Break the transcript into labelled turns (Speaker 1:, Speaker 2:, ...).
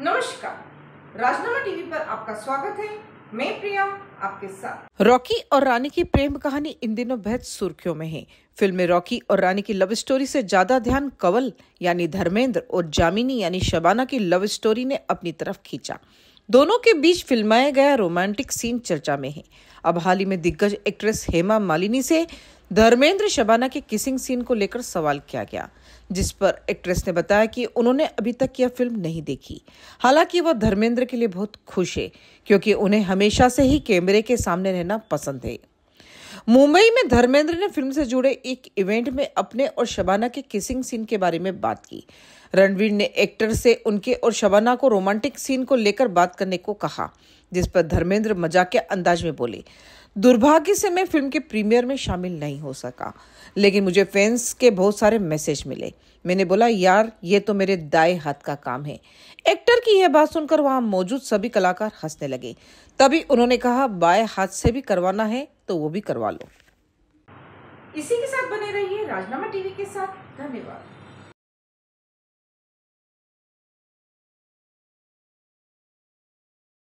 Speaker 1: नमस्कार राजनामा टीवी पर आपका स्वागत है मैं प्रिया आपके साथ
Speaker 2: रॉकी और रानी की प्रेम कहानी इन दिनों बेहद सुर्खियों में है फिल्म में रॉकी और रानी की लव स्टोरी से ज्यादा ध्यान कवल यानी धर्मेंद्र और जामिनी यानी शबाना की लव स्टोरी ने अपनी तरफ खींचा दोनों के बीच फिल्माया गया रोमांटिक सीन चर्चा में है अब हाल ही में दिग्गज एक्ट्रेस हेमा मालिनी से धर्मेंद्र शबाना के किसिंग सीन को लेकर सवाल किया गया जिस पर एक्ट्रेस ने बताया कि उन्होंने अभी तक यह फिल्म नहीं देखी हालांकि वह धर्मेंद्र के लिए बहुत खुश है क्योंकि उन्हें हमेशा से ही कैमरे के सामने रहना पसंद है मुंबई में धर्मेंद्र ने फिल्म से जुड़े एक इवेंट में अपने और शबाना के किसिंग सीन के बारे में बात की रणवीर ने एक्टर से उनके और शबाना को रोमांटिक सीन को लेकर बात करने को कहा जिस पर धर्मेंद्र मजाक के अंदाज में बोले दुर्भाग्य से मैं फिल्म के प्रीमियर में शामिल नहीं हो सका लेकिन मुझे फैंस के बहुत सारे मैसेज मिले मैंने बोला यार ये तो मेरे दाएं हाथ का काम है एक्टर की यह बात सुनकर वहां मौजूद सभी कलाकार हंसने लगे तभी उन्होंने कहा बाएं हाथ से भी करवाना है तो वो भी करवा लो इसी के साथ बने रहिए राजनामा टीवी के साथ धन्यवाद